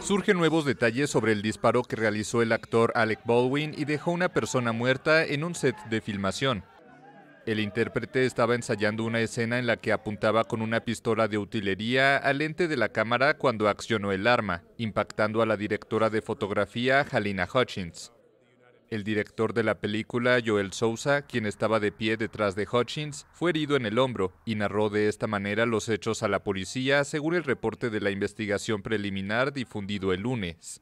Surgen nuevos detalles sobre el disparo que realizó el actor Alec Baldwin y dejó una persona muerta en un set de filmación. El intérprete estaba ensayando una escena en la que apuntaba con una pistola de utilería al lente de la cámara cuando accionó el arma, impactando a la directora de fotografía Halina Hutchins. El director de la película, Joel Sousa, quien estaba de pie detrás de Hutchins, fue herido en el hombro y narró de esta manera los hechos a la policía, según el reporte de la investigación preliminar difundido el lunes.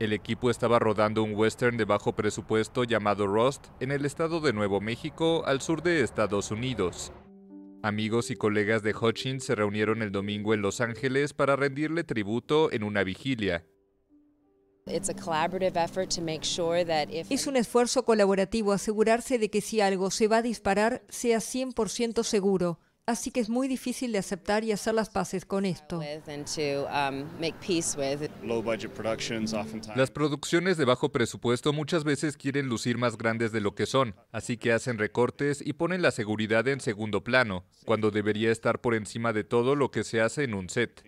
El equipo estaba rodando un western de bajo presupuesto llamado Rust en el estado de Nuevo México, al sur de Estados Unidos. Amigos y colegas de Hutchins se reunieron el domingo en Los Ángeles para rendirle tributo en una vigilia. Es un esfuerzo colaborativo asegurarse de que si algo se va a disparar sea 100% seguro, así que es muy difícil de aceptar y hacer las paces con esto. Um, las producciones de bajo presupuesto muchas veces quieren lucir más grandes de lo que son, así que hacen recortes y ponen la seguridad en segundo plano, cuando debería estar por encima de todo lo que se hace en un set.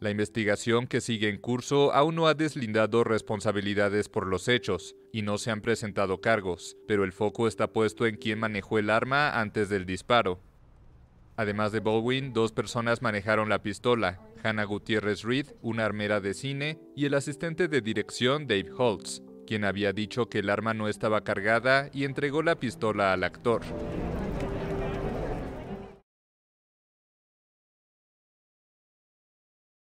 La investigación que sigue en curso aún no ha deslindado responsabilidades por los hechos y no se han presentado cargos, pero el foco está puesto en quién manejó el arma antes del disparo. Además de Baldwin, dos personas manejaron la pistola, Hannah Gutiérrez Reed, una armera de cine, y el asistente de dirección Dave Holtz, quien había dicho que el arma no estaba cargada y entregó la pistola al actor.